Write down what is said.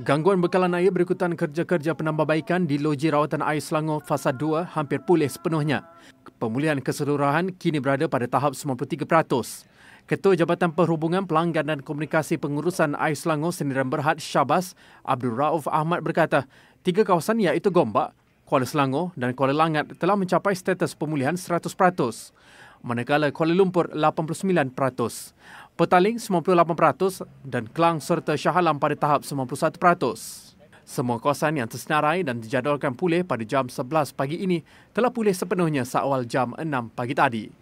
Gangguan bekalan air berikutan kerja-kerja penambahbaikan di loji rawatan air Selangor Fasa 2 hampir pulih sepenuhnya. Pemulihan keseluruhan kini berada pada tahap 93%. Ketua Jabatan Perhubungan Pelanggan dan Komunikasi Pengurusan Air Selangor Sendirian Berhad Syabas Abdul Rauf Ahmad berkata, tiga kawasan iaitu Gombak, Kuala Selangor dan Kuala Langat telah mencapai status pemulihan 100%, manakala Kuala Lumpur 89%. Petaling 98% dan Kelang serta Shah Alam pada tahap 91%. Semua kawasan yang tersenarai dan dijadualkan pulih pada jam 11 pagi ini telah pulih sepenuhnya seawal jam 6 pagi tadi.